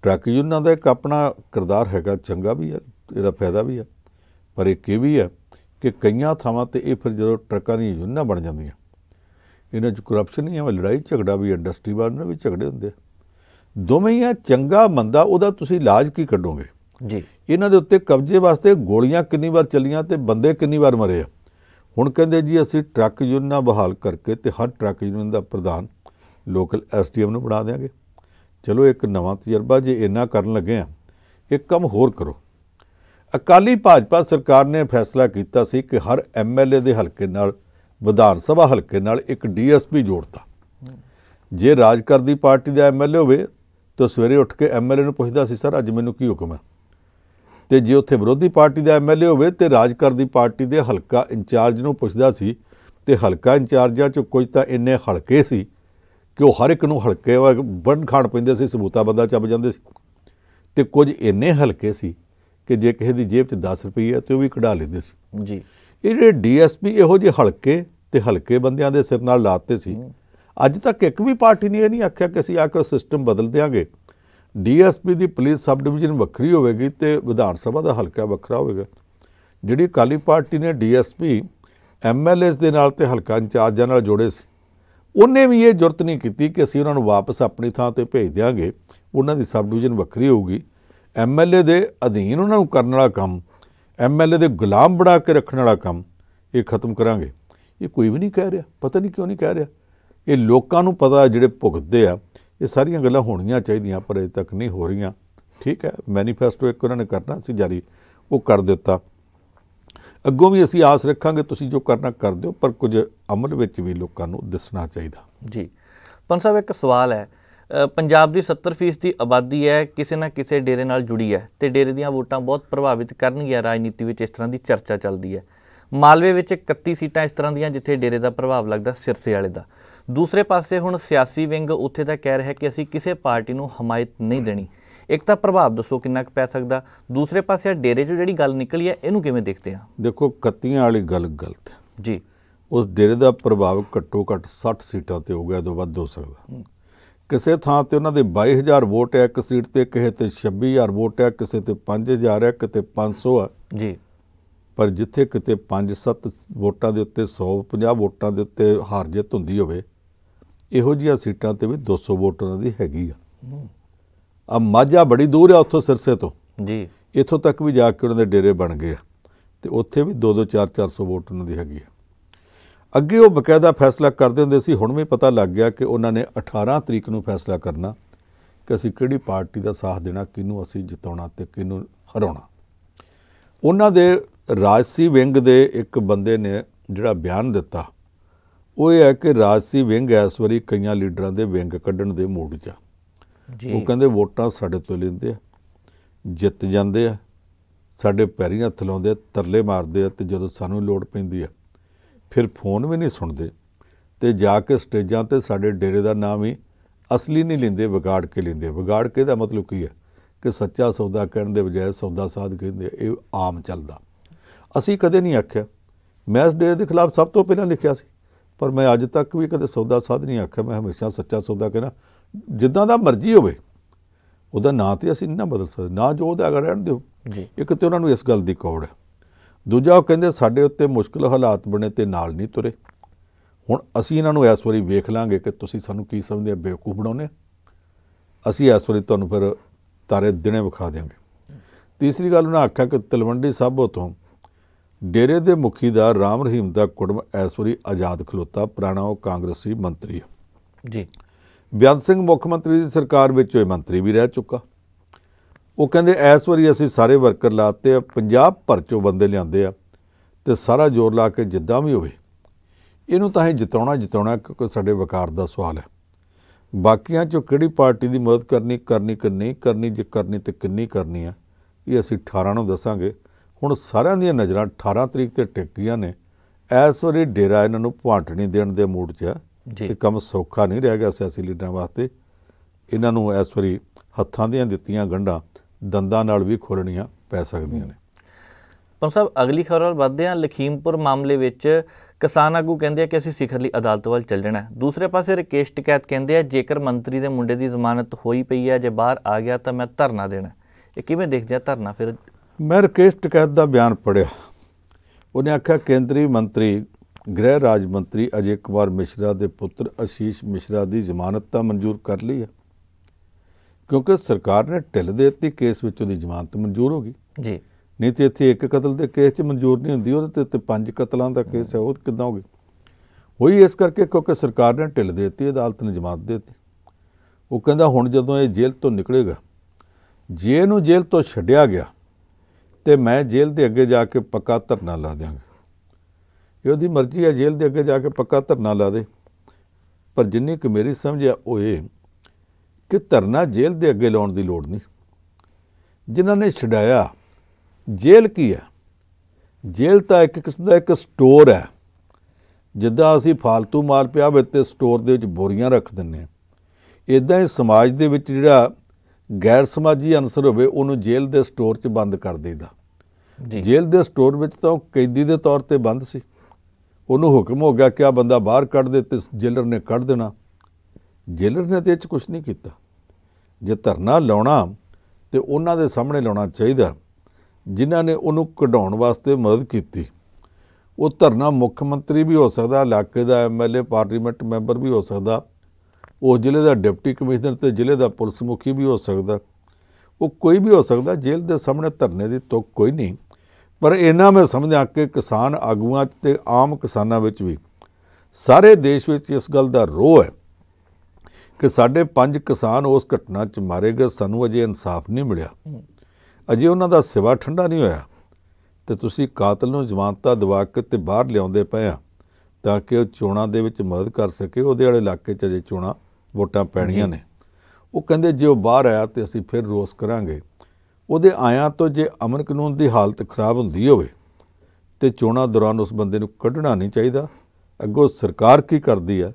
ਟਰੱਕ ਯੂਨੀਅਨਾਂ ਦਾ ਇੱਕ ਆਪਣਾ ਕਿਰਦਾਰ ਹੈਗਾ ਚੰਗਾ ਵੀ ਹੈ ਇਹਦਾ ਫਾਇਦਾ ਵੀ ਹੈ ਪਰ ਇਹ ਕੀ ਵੀ ਹੈ ਕਿ ਕਈਆਂ ਥਾਵਾਂ ਤੇ ਇਹ ਫਿਰ ਜਦੋਂ ਟਰੱਕਾਂ ਦੀ ਯੂਨੀਅਨਾਂ ਬਣ ਜਾਂਦੀਆਂ ਇਹਨਾਂ 'ਚ ਕਰਪਸ਼ਨ ਨਹੀਂ ਹੈ ਲੜਾਈ ਝਗੜਾ ਵੀ ਇੰਡਸਟਰੀ ਵਾਲਿਆਂ ਨਾਲ ਵੀ ਝਗੜੇ ਹੁੰਦੇ ਆ ਦੋਵੇਂ ਹੀ ਆ ਚੰਗਾ ਮੰਦਾ ਉਹਦਾ ਤੁਸੀਂ ਇਲਾਜ ਕੀ ਕੱਢੋਗੇ ਜੀ ਇਹਨਾਂ ਦੇ ਉੱਤੇ ਕਬਜ਼ੇ ਵਾਸਤੇ ਗੋਲੀਆਂ ਕਿੰਨੀ ਵਾਰ ਚੱਲੀਆਂ ਤੇ ਬੰਦੇ ਕਿੰਨੀ ਵਾਰ ਮਰੇ ਆ ਹੁਣ ਕਹਿੰਦੇ ਜੀ ਅਸੀਂ ਟਰੱਕ ਯੂਨੀਅਨਾਂ ਬਹਾਲ ਕਰਕੇ ਤੇ ਹਰ ਟਰੱਕ ਯੂਨੀਅਨ ਦਾ ਪ੍ਰਧਾਨ ਲੋਕਲ ਐਸਟੀਐਮ ਨੂੰ ਬਣਾ ਦੇਾਂਗੇ ਚਲੋ ਇੱਕ ਨਵਾਂ ਤਜਰਬਾ ਜੇ ਇੰਨਾ ਕਰਨ ਲੱਗੇ ਆ ਇੱਕ ਕੰਮ ਹੋਰ ਕਰੋ ਅਕਾਲੀ ਭਾਜਪਾ ਸਰਕਾਰ ਨੇ ਫੈਸਲਾ ਕੀਤਾ ਸੀ ਕਿ ਹਰ ਐਮਐਲਏ ਦੇ ਹਲਕੇ ਨਾਲ ਵਿਧਾਨ ਸਭਾ ਹਲਕੇ ਨਾਲ ਇੱਕ ਡੀਐਸਪੀ ਜੋੜਤਾ ਜੇ ਰਾਜ ਕਰਦੀ ਪਾਰਟੀ ਦਾ ਐਮਐਲਏ ਹੋਵੇ ਤਾਂ ਸਵੇਰੇ ਉੱਠ ਕੇ ਐਮਐਲਏ ਨੂੰ ਪੁੱਛਦਾ ਸੀ ਸਰ ਅੱਜ ਮੈਨੂੰ ਕੀ ਹੁਕਮ ਹੈ ਤੇ ਜੇ ਉੱਥੇ ਵਿਰੋਧੀ ਪਾਰਟੀ ਦਾ ਐਮਐਲਏ ਹੋਵੇ ਤੇ ਰਾਜ ਕਰਦੀ ਪਾਰਟੀ ਦੇ ਹਲਕਾ ਇੰਚਾਰਜ ਨੂੰ ਪੁੱਛਦਾ ਸੀ ਤੇ ਹਲਕਾ ਇੰਚਾਰਜਾਂ ਚੋਂ ਕੁਝ ਤਾਂ ਇੰਨੇ ਹਲਕੇ ਸੀ ਕਿ ਉਹ ਹਰ ਇੱਕ ਨੂੰ ਹਲਕੇ ਵੜ ਖਾਣ ਪੈਂਦੇ ਸੀ ਸਬੂਤਾ ਬੰਦਾ ਚੱਬ ਜਾਂਦੇ ਸੀ ਤੇ ਕੁਝ ਇੰਨੇ ਹਲਕੇ ਸੀ ਕਿ ਜੇ ਕਿਸੇ ਦੀ ਜੇਬ 'ਚ 10 ਰੁਪਏ ਆ ਤੇ ਉਹ ਵੀ ਕਢਾ ਲੈਂਦੇ ਸੀ ਜੀ ਇਹ ਜਿਹੜੇ ਡੀਐਸਪੀ ਇਹੋ ਜਿਹੇ ਹਲਕੇ ਤੇ ਹਲਕੇ ਬੰਦਿਆਂ ਦੇ ਸਿਰ ਨਾਲ ਲਾਤੇ ਸੀ ਅੱਜ ਤੱਕ ਇੱਕ ਵੀ ਪਾਰਟੀ ਨੇ ਇਹ ਨਹੀਂ ਆਖਿਆ ਕਿ ਅਸੀਂ ਆ ਕੇ ਸਿਸਟਮ ਬਦਲ ਦਿਆਂਗੇ ਡੀਐਸਪੀ ਦੀ ਪੁਲਿਸ ਸਬ ਡਿਵੀਜ਼ਨ ਵੱਖਰੀ ਹੋਵੇਗੀ ਤੇ ਵਿਧਾਨ ਸਭਾ ਦਾ ਹਲਕਾ ਵੱਖਰਾ ਹੋਵੇਗਾ ਜਿਹੜੀ ਅਕਾਲੀ ਪਾਰਟੀ ਨੇ ਡੀਐਸਪੀ ਐਮਐਲਏਸ ਦੇ ਨਾਲ ਤੇ ਹਲਕਾ ਇੰਚਾਰਜਾਂ ਨਾਲ ਜੋੜੇ ਸੀ ਉਹਨੇ ਵੀ ਇਹ ਜੁਰਤ ਨਹੀਂ ਕੀਤੀ ਕਿ ਅਸੀਂ ਉਹਨਾਂ ਨੂੰ ਵਾਪਸ ਆਪਣੀ ਥਾਂ ਤੇ ਭੇਜ ਦਿਆਂਗੇ ਉਹਨਾਂ ਦੀ ਸਬ ਡਿਵੀਜ਼ਨ ਵੱਖਰੀ ਹੋਊਗੀ ਐਮਐਲਏ ਦੇ ਅਧੀਨ ਉਹਨਾਂ ਨੂੰ ਕਰਨ ਵਾਲਾ ਕੰਮ ਐਮਐਲਏ ਦੇ ਗੁਲਾਮ ਬਣਾ ਕੇ ਰੱਖਣ ਵਾਲਾ ਕੰਮ ਇਹ ਖਤਮ ਕਰਾਂਗੇ ਇਹ ਕੋਈ ਵੀ ਨਹੀਂ ਕਹਿ ਰਿਹਾ ਪਤਾ ਨਹੀਂ ਕਿਉਂ ਨਹੀਂ ਕਹਿ ਰਿਹਾ ਇਹ ਲੋਕਾਂ ਨੂੰ ਪਤਾ ਜਿਹੜੇ ਭੁਗਤਦੇ ਆ ਇਹ ਸਾਰੀਆਂ ਗੱਲਾਂ ਹੋਣੀਆਂ ਚਾਹੀਦੀਆਂ ਪਰ ਅਜੇ ਤੱਕ ਨਹੀਂ ਹੋ ਰਹੀਆਂ ਠੀਕ ਹੈ ਮੈਨੀਫੈਸਟੋ ਇੱਕ ਉਹਨਾਂ ਨੇ ਕਰਨਾ ਸੀ ਜਾਰੀ ਉਹ ਕਰ ਦਿੱਤਾ ਅੱਗੋਂ ਵੀ ਅਸੀਂ ਆਸ ਰੱਖਾਂਗੇ ਤੁਸੀਂ ਜੋ ਕਰਨਾ ਕਰ ਦਿਓ ਪਰ ਕੁਝ ਅਮਲ ਵਿੱਚ ਵੀ ਲੋਕਾਂ ਨੂੰ ਦਿਸਣਾ ਚਾਹੀਦਾ ਜੀ ਪੰਨ ਸਾਹਿਬ ਇੱਕ ਸਵਾਲ ਹੈ ਪੰਜਾਬ ਦੀ 70% ਦੀ ਆਬਾਦੀ ਹੈ ਕਿਸੇ ਨਾ ਕਿਸੇ ਡੇਰੇ ਨਾਲ ਜੁੜੀ ਹੈ ਤੇ ਡੇਰੇ ਦੀਆਂ ਵੋਟਾਂ ਬਹੁਤ ਪ੍ਰਭਾਵਿਤ ਕਰਨਗੀਆਂ ਰਾਜਨੀਤੀ ਵਿੱਚ ਇਸ ਤਰ੍ਹਾਂ ਦੀ ਚਰਚਾ ਚੱਲਦੀ ਹੈ ਮਾਲਵੇ ਵਿੱਚ 31 ਸੀਟਾਂ ਇਸ ਤਰ੍ਹਾਂ ਦੀਆਂ ਜਿੱਥੇ ਡੇਰੇ ਦਾ ਪ੍ਰਭਾਵ ਲੱਗਦਾ ਸਿਰਸੇ ਵਾਲੇ ਦਾ ਦੂਸਰੇ ਪਾਸੇ ਹੁਣ ਸਿਆਸੀ ਵਿੰਗ ਉੱਥੇ ਦਾ ਕਹਿ ਰਿਹਾ ਕਿ ਅਸੀਂ ਕਿਸੇ ਪਾਰਟੀ ਨੂੰ ਹਮਾਇਤ ਨਹੀਂ ਦੇਣੀ ਇੱਕ ਤਾਂ ਪ੍ਰਭਾਵ ਦੱਸੋ ਕਿੰਨਾ ਕੁ ਪੈ ਸਕਦਾ ਦੂਸਰੇ ਪਾਸੇ ਡੇਰੇ 'ਚ ਜਿਹੜੀ ਗੱਲ ਨਿਕਲੀ ਹੈ ਇਹਨੂੰ ਕਿਵੇਂ ਦੇਖਦੇ ਆ ਦੇਖੋ 31 ਵਾਲੀ ਗੱਲ ਗਲਤ ਹੈ ਜੀ ਉਸ ਡੇਰੇ ਦਾ ਪ੍ਰਭਾਵ ਘੱਟੋ ਘੱਟ 60 ਸੀਟਾਂ ਤੇ ਹੋ ਗਿਆ ਤੋਂ ਵੱਧ ਹੋ ਸਕਦਾ ਕਿਸੇ ਥਾਂ ਤੇ ਉਹਨਾਂ ਦੇ 22000 ਵੋਟ ਹੈ ਇੱਕ ਸੀਟ ਤੇ ਕਿਸੇ ਤੇ 26000 ਵੋਟ ਹੈ ਕਿਸੇ ਤੇ 5000 ਹੈ ਕਿਤੇ 500 ਆ ਜੀ ਪਰ ਜਿੱਥੇ ਕਿਤੇ 5-7 ਵੋਟਾਂ ਦੇ ਉੱਤੇ 150 ਵੋਟਾਂ ਦੇ ਉੱਤੇ ਹਾਰ ਜਿੱਤ ਹੁੰਦੀ ਹੋਵੇ ਇਹੋ ਜੀਆਂ ਸੀਟਾਂ ਤੇ ਵੀ 200 ਵੋਟਾਂ ਉਹਨਾਂ ਦੀ ਹੈਗੀ ਆ ਆ ਮਾਝਾ ਬੜੀ ਦੂਰ ਆ ਉੱਥੋਂ ਸਿਰਸੇ ਤੋਂ ਜੀ ਇੱਥੋਂ ਤੱਕ ਵੀ ਜਾ ਕੇ ਉਹਨਾਂ ਦੇ ਡੇਰੇ ਬਣ ਗਏ ਤੇ ਉੱਥੇ ਵੀ 2-2 4-400 ਵੋਟ ਉਹਨਾਂ ਦੀ ਹੈਗੀ ਆ ਅੱਗੇ ਉਹ ਬਕਾਇਦਾ ਫੈਸਲਾ ਕਰਦੇ ਹੁੰਦੇ ਸੀ ਹੁਣ ਵੀ ਪਤਾ ਲੱਗ ਗਿਆ ਕਿ ਉਹਨਾਂ ਨੇ 18 ਤਰੀਕ ਨੂੰ ਫੈਸਲਾ ਕਰਨਾ ਕਿ ਅਸੀਂ ਕਿਹੜੀ ਪਾਰਟੀ ਦਾ ਸਾਥ ਦੇਣਾ ਕਿਹਨੂੰ ਅਸੀਂ ਜਿਤਾਉਣਾ ਤੇ ਕਿਹਨੂੰ ਹਰਾਉਣਾ ਉਹਨਾਂ ਦੇ ਰਾਜਸੀ ਵਿੰਗ ਦੇ ਇੱਕ ਬੰਦੇ ਨੇ ਜਿਹੜਾ ਬਿਆਨ ਦਿੱਤਾ ਉਹ ਇਹ ਹੈ ਕਿ ਰਾਜਸੀ ਵਿੰਗ ਇਸ ਵਾਰੀ ਕਈਆਂ ਲੀਡਰਾਂ ਦੇ ਵਿੰਗ ਕੱਢਣ ਦੇ ਮੂਡ 'ਚ ਜੀ ਉਹ ਕਹਿੰਦੇ ਵੋਟਾਂ ਸਾਡੇ ਤੋਂ ਲੈਂਦੇ ਆ ਜਿੱਤ ਜਾਂਦੇ ਆ ਸਾਡੇ ਪੈਰੀਂ ਥਲਾਉਂਦੇ ਲਾਉਂਦੇ ਆ ਤਰਲੇ ਮਾਰਦੇ ਆ ਤੇ ਜਦੋਂ ਸਾਨੂੰ ਲੋੜ ਪੈਂਦੀ ਆ ਫਿਰ ਫੋਨ ਵੀ ਨਹੀਂ ਸੁਣਦੇ ਤੇ ਜਾ ਕੇ ਸਟੇਜਾਂ ਤੇ ਸਾਡੇ ਡੇਰੇ ਦਾ ਨਾਮ ਹੀ ਅਸਲੀ ਨਹੀਂ ਲੈਂਦੇ ਵਿਗਾੜ ਕੇ ਲੈਂਦੇ ਵਿਗਾੜ ਕੇ ਦਾ ਮਤਲਬ ਕੀ ਹੈ ਕਿ ਸੱਚਾ ਸੌਦਾ ਕਹਿਣ ਦੇ ਬਜਾਏ ਸੌਦਾ ਸਾਧ ਕਹਿੰਦੇ ਇਹ ਆਮ ਚੱਲਦਾ ਅਸੀਂ ਕਦੇ ਨਹੀਂ ਆਖਿਆ ਮੈਂ ਇਸ ਡੇਰੇ ਦੇ ਖਿਲਾਫ ਸਭ ਤੋਂ ਪਹਿਲਾਂ ਲਿਖਿਆ ਸੀ ਪਰ ਮੈਂ ਅੱਜ ਤੱਕ ਵੀ ਕਦੇ ਸੌਦਾ ਸਾਧ ਨਹੀਂ ਆਖਿਆ ਮੈਂ ਹਮੇਸ਼ਾ ਸੱਚਾ ਸੌਦਾ ਕਹਿਣਾ ਜਿੱਦਾਂ ਦਾ ਮਰਜ਼ੀ ਹੋਵੇ ਉਹਦਾ ਨਾਂ ਤੇ ਅਸੀਂ ਨਾ ਬਦਲ ਸਕਦੇ ਨਾ ਜੋ ਉਹਦਾ ਅਗਰ ਰਹਿਣ ਦਿਓ ਇੱਕ ਤੇ ਉਹਨਾਂ ਨੂੰ ਇਸ ਗੱਲ ਦੀ ਕੋੜ ਹੈ ਦੂਜਾ ਉਹ ਕਹਿੰਦੇ ਸਾਡੇ ਉੱਤੇ ਮੁਸ਼ਕਲ ਹਾਲਾਤ ਬਣੇ ਤੇ ਨਾਲ ਨਹੀਂ ਤੁਰੇ ਹੁਣ ਅਸੀਂ ਇਹਨਾਂ ਨੂੰ ਇਸ ਵਾਰੀ ਵੇਖ ਲਾਂਗੇ ਕਿ ਤੁਸੀਂ ਸਾਨੂੰ ਕੀ ਸਮਝਦੇ ਆ ਬੇਵਕੂਫ ਬਣਾਉਨੇ ਅਸੀਂ ਇਸ ਵਾਰੀ ਤੁਹਾਨੂੰ ਫਿਰ ਤਾਰੇ ਦਿਨੇ ਵਿਖਾ ਦੇਵਾਂਗੇ ਤੀਸਰੀ ਗੱਲ ਉਹਨਾਂ ਆਖਿਆ ਕਿ ਤਲਵੰਡੀ ਸਾਬੋ ਤੋਂ ਡੇਰੇ ਦੇ ਮੁਖੀ ਦਾ ਰਾਮ ਰਹੀਮ ਦਾ ਕੁੜਮ ਇਸ ਵਾਰੀ ਆਜ਼ਾਦ ਖਲੋਤਾ ਪੁਰਾਣਾ ਉਹ ਕਾਂਗਰਸੀ ਮੰਤਰੀ ਆ ਜੀ ਬਿਆਨ ਸਿੰਘ ਮੁੱਖ ਮੰਤਰੀ ਦੀ ਸਰਕਾਰ ਵਿੱਚ ਹੋਏ ਮੰਤਰੀ ਵੀ ਰਹਿ ਚੁੱਕਾ ਉਹ ਕਹਿੰਦੇ ਇਸ ਵਾਰੀ ਅਸੀਂ ਸਾਰੇ ਵਰਕਰ ਲਾਤੇ ਆ ਪੰਜਾਬ ਭਰ ਚੋਂ ਬੰਦੇ ਲਿਆਂਦੇ ਆ ਤੇ ਸਾਰਾ ਜ਼ੋਰ ਲਾ ਕੇ ਜਿੱਦਾਂ ਵੀ ਹੋਵੇ ਇਹਨੂੰ ਤਾਂ ਇਹ ਜਿਤਾਉਣਾ ਜਿਤਾਉਣਾ ਕਿਉਂਕਿ ਸਾਡੇ ਵਕਾਰ ਦਾ ਸਵਾਲ ਹੈ ਬਾਕੀਆਂ ਚੋਂ ਕਿਹੜੀ ਪਾਰਟੀ ਦੀ ਮਦਦ ਕਰਨੀ ਕਰਨੀ ਕਿ ਨਹੀਂ ਕਰਨੀ ਜੇ ਕਰਨੀ ਤੇ ਕਿੰਨੀ ਕਰਨੀ ਆ ਇਹ ਅਸੀਂ 18 ਨੂੰ ਦੱਸਾਂਗੇ ਹੁਣ ਸਾਰਿਆਂ ਦੀਆਂ ਨਜ਼ਰਾਂ 18 ਤਰੀਕ ਤੇ ਟਿਕ ਗਈਆਂ ਨੇ ਇਸ ਵਾਰੀ ਡੇਰਾ ਇਹਨਾਂ ਨੂੰ ਭਾਂਟਣੀ ਦੇਣ ਦੇ ਮੂਡ 'ਚ ਆ ਤੇ ਕੰਮ ਸੌਖਾ ਨਹੀਂ ਰਹਿ ਗਿਆ ਸਿਆਸੀ ਲੀਡਰਾਂ ਵਾਸਤੇ ਇਹਨਾਂ ਨੂੰ ਇਸ ਵਾਰੀ ਹੱਥਾਂ ਦੀਆਂ ਦਿੱਤੀਆਂ ਗੰਢਾਂ ਦੰਦਾਂ ਨਾਲ ਵੀ ਖੋਲਣੀਆਂ ਪੈ ਸਕਦੀਆਂ ਨੇ ਪਰ ਸਾਹਿਬ ਅਗਲੀ ਖਬਰ ਵੱਧਦੇ ਹਾਂ ਲਖੀਮਪੁਰ ਮਾਮਲੇ ਵਿੱਚ ਕਿਸਾਨ ਆਗੂ ਕਹਿੰਦੇ ਆ ਕਿ ਅਸੀਂ ਸਿਖਰ ਲਈ ਅਦਾਲਤ ਵੱਲ ਚੱਲ ਜਾਣਾ ਦੂਸਰੇ ਪਾਸੇ ਰਕੇਸ਼ ਟਿਕੈਤ ਕਹਿੰਦੇ ਆ ਜੇਕਰ ਮੰਤਰੀ ਦੇ ਮੁੰਡੇ ਦੀ ਜ਼ਮਾਨਤ ਹੋਈ ਪਈ ਹੈ ਜੇ ਬਾਹਰ ਆ ਗਿਆ ਤਾਂ ਮੈਂ ਧਰਨਾ ਦੇਣਾ ਇਹ ਕਿਵੇਂ ਦੇਖਦੇ ਆ ਧਰਨਾ ਫਿਰ ਮੈਂ ਰਕੇਸ਼ ਟਿਕੈਤ ਦਾ ਬਿਆਨ ਪੜਿਆ ਉਹਨੇ ਆਖਿਆ ਕੇਂਦਰੀ ਮੰਤਰੀ ਗ੍ਰਹਿ ਰਾਜ ਮੰਤਰੀ ਅਜੇ ਕੁਮਾਰ ਮਿਸ਼ਰਾ ਦੇ ਪੁੱਤਰ ਅਸੀਸ਼ ਮਿਸ਼ਰਾ ਦੀ ਜ਼ਮਾਨਤ ਤਾਂ ਮਨਜ਼ੂਰ ਕਰ ਲਈ ਹੈ ਕਿਉਂਕਿ ਸਰਕਾਰ ਨੇ ਢਿੱਲ ਦੇ ਦਿੱਤੀ ਕੇਸ ਵਿੱਚ ਉਹਦੀ ਜ਼ਮਾਨਤ ਮਨਜ਼ੂਰ ਹੋ ਗਈ ਜੀ ਨਹੀਂ ਤੇ ਇੱਥੇ ਇੱਕ ਕਤਲ ਦੇ ਕੇਸ 'ਚ ਮਨਜ਼ੂਰ ਨਹੀਂ ਹੁੰਦੀ ਉਹਦੇ ਤੇ ਪੰਜ ਕਤਲਾਂ ਦਾ ਕੇਸ ਹੈ ਉਹ ਕਿਦਾਂ ਹੋ ਗਿਆ ਉਹੀ ਇਸ ਕਰਕੇ ਕਿਉਂਕਿ ਸਰਕਾਰ ਨੇ ਢਿੱਲ ਦੇ ਦਿੱਤੀ ਅਦਾਲਤ ਨੇ ਜ਼ਮਾਨਤ ਦੇ ਦਿੱਤੀ ਉਹ ਕਹਿੰਦਾ ਹੁਣ ਜਦੋਂ ਇਹ ਜੇਲ੍ਹ ਤੋਂ ਨਿਕਲੇਗਾ ਜੇ ਇਹਨੂੰ ਜੇਲ੍ਹ ਤੋਂ ਛੱਡਿਆ ਗਿਆ ਤੇ ਮੈਂ ਜੇਲ੍ਹ ਦੇ ਅੱਗੇ ਜਾ ਕੇ ਪੱਕਾ ਧਰਨਾ ਲਾ ਦਿਆਂਗਾ ਇਹ ਉਹਦੀ ਮਰਜ਼ੀ ਹੈ ਜੇਲ੍ਹ ਦੇ ਅੱਗੇ ਜਾ ਕੇ ਪੱਕਾ ਧਰਨਾ ਲਾ ਦੇ ਪਰ ਜਿੰਨੀ ਕਿ ਮੇਰੀ ਸਮਝ ਆ ਉਹ ਇਹ ਕਿ ਧਰਨਾ ਜੇਲ੍ਹ ਦੇ ਅੱਗੇ ਲਾਉਣ ਦੀ ਲੋੜ ਨਹੀਂ ਜਿਨ੍ਹਾਂ ਨੇ ਛਡਾਇਆ ਜੇਲ੍ਹ ਕੀ ਹੈ ਜੇਲ੍ਹ ਤਾਂ ਇੱਕ ਕਿਸਮ ਦਾ ਇੱਕ ਸਟੋਰ ਹੈ ਜਿੱਦਾਂ ਅਸੀਂ ਫालतू ਮਾਲ ਪਿਆ ਹੋਵੇ ਤੇ ਸਟੋਰ ਦੇ ਵਿੱਚ ਬੋਰੀਆਂ ਰੱਖ ਦਿੰਨੇ ਆ ਇਦਾਂ ਹੀ ਸਮਾਜ ਦੇ ਵਿੱਚ ਜਿਹੜਾ ਗੈਰ ਸਮਾਜੀ ਅਨਸਰ ਹੋਵੇ ਉਹਨੂੰ ਜੇਲ੍ਹ ਦੇ ਸਟੋਰ 'ਚ ਬੰਦ ਕਰ ਦੇਈਦਾ ਜੇਲ੍ਹ ਦੇ ਸਟੋਰ ਵਿੱਚ ਤਾਂ ਉਹ ਕੈਦੀ ਦੇ ਤੌਰ ਤੇ ਬੰਦ ਸੀ ਉਹਨੂੰ ਹੁਕਮ ਹੋ ਗਿਆ ਕਿ ਆ ਬੰਦਾ ਬਾਹਰ ਕੱਢ ਦੇ ਤੇ ਜੇਲਰ ਨੇ ਕੱਢ ਦੇਣਾ ਜੇਲਰ ਨੇ ਤੇ ਇਹ ਚ ਕੁਝ ਨਹੀਂ ਕੀਤਾ ਜੇ ਧਰਨਾ ਲਾਉਣਾ ਤੇ ਉਹਨਾਂ ਦੇ ਸਾਹਮਣੇ ਲਾਉਣਾ ਚਾਹੀਦਾ ਜਿਨ੍ਹਾਂ ਨੇ ਉਹਨੂੰ ਕਢਾਉਣ ਵਾਸਤੇ ਮਦਦ ਕੀਤੀ ਉਹ ਧਰਨਾ ਮੁੱਖ ਮੰਤਰੀ ਵੀ ਹੋ ਸਕਦਾ ਇਲਾਕੇ ਦਾ ਐਮਐਲਏ ਪਾਰਲੀਮੈਂਟ ਮੈਂਬਰ ਵੀ ਹੋ ਸਕਦਾ ਉਹ ਜ਼ਿਲ੍ਹੇ ਦਾ ਡਿਪਟੀ ਕਮਿਸ਼ਨਰ ਤੇ ਜ਼ਿਲ੍ਹੇ ਦਾ ਪੁਲਿਸ ਮੁਖੀ ਵੀ ਹੋ ਸਕਦਾ ਉਹ ਕੋਈ ਵੀ ਹੋ ਸਕਦਾ ਜੇਲ੍ਹ ਦੇ ਸਾਹਮਣੇ ਧਰਨੇ ਦੀ ਤੁਕ ਕੋਈ ਨਹੀਂ ਪਰ ਇਹਨਾਂ ਮੈਂ ਸਮਝਿਆ ਕਿ ਕਿਸਾਨ ਆਗੂਆਂ ਤੇ ਆਮ ਕਿਸਾਨਾਂ ਵਿੱਚ ਵੀ ਸਾਰੇ ਦੇਸ਼ ਵਿੱਚ ਇਸ ਗੱਲ ਦਾ ਰੋਹ ਹੈ ਕਿ ਸਾਡੇ ਪੰਜ ਕਿਸਾਨ ਉਸ ਘਟਨਾ 'ਚ ਮਾਰੇ ਗਏ ਸਾਨੂੰ ਅਜੇ ਇਨਸਾਫ ਨਹੀਂ ਮਿਲਿਆ ਅਜੇ ਉਹਨਾਂ ਦਾ ਸਿਵਾ ਠੰਡਾ ਨਹੀਂ ਹੋਇਆ ਤੇ ਤੁਸੀਂ ਕਾਤਲ ਨੂੰ ਜ਼ਮਾਨਤਾ ਦਿਵਾ ਕੇ ਤੇ ਬਾਹਰ ਲਿਆਉਂਦੇ ਪਏ ਆ ਤਾਂ ਕਿ ਉਹ ਚੋਣਾਂ ਦੇ ਵਿੱਚ ਮਦਦ ਕਰ ਸਕੇ ਉਹਦੇ ਵਾਲੇ ਇਲਾਕੇ 'ਚ ਅਜੇ ਚੋਣਾਂ ਵੋਟਾਂ ਪੈਣੀਆਂ ਨੇ ਉਹ ਕਹਿੰਦੇ ਜੇ ਉਹ ਬਾਹਰ ਆਇਆ ਤੇ ਅਸੀਂ ਫਿਰ ਰੋਸ ਕਰਾਂਗੇ ਉਹਦੇ ਆਇਆਂ ਤੋਂ ਜੇ ਅਮਨ ਕਾਨੂੰਨ ਦੀ ਹਾਲਤ ਖਰਾਬ ਹੁੰਦੀ ਹੋਵੇ ਤੇ ਚੋਣਾਂ ਦੌਰਾਨ ਉਸ ਬੰਦੇ ਨੂੰ ਕੱਢਣਾ ਨਹੀਂ ਚਾਹੀਦਾ ਅੱਗੋਂ ਸਰਕਾਰ ਕੀ ਕਰਦੀ ਹੈ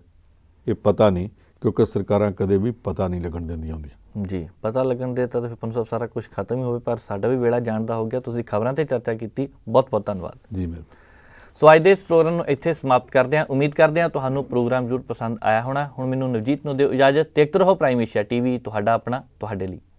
ਇਹ ਪਤਾ ਨਹੀਂ ਕਿਉਂਕਿ ਸਰਕਾਰਾਂ ਕਦੇ ਵੀ ਪਤਾ ਨਹੀਂ ਲੱਗਣ ਦਿੰਦੀਆਂ ਹੁੰਦੀਆਂ ਜੀ ਪਤਾ ਲੱਗਣ ਦੇ ਤਾਂ ਫਿਰ ਪੰਸਾਬ ਸਾਰਾ ਕੁਝ ਖਤਮ ਹੀ ਹੋਵੇ ਪਰ ਸਾਡਾ ਵੀ ਵੇਲਾ ਜਾਣਦਾ ਹੋ ਗਿਆ ਤੁਸੀਂ ਖਬਰਾਂ ਤੇ ਚਰਚਾ ਕੀਤੀ ਬਹੁਤ ਬਹੁਤ ਧੰਨਵਾਦ ਜੀ ਮੈਮ ਸੋ ਅੱਜ ਦੇ ਇਸ ਪ੍ਰੋਗਰਾਮ ਨੂੰ ਇੱਥੇ ਸਮਾਪਤ ਕਰਦੇ ਹਾਂ ਉਮੀਦ ਕਰਦੇ ਹਾਂ ਤੁਹਾਨੂੰ ਪ੍ਰੋਗਰਾਮ ਜ਼ਰੂਰ ਪਸੰਦ ਆਇਆ ਹੋਣਾ ਹੁਣ ਮੈਨੂੰ ਨਵਜੀਤ ਨੂੰ ਦਿਓ ਇਜਾਜ਼ਤ ਦੇਖਦੇ ਰਹੋ ਪ੍ਰਾਈਮ ਏਸ਼ੀਆ ਟੀਵੀ ਤੁਹਾਡਾ ਆਪਣਾ ਤੁਹਾਡੇ ਲਈ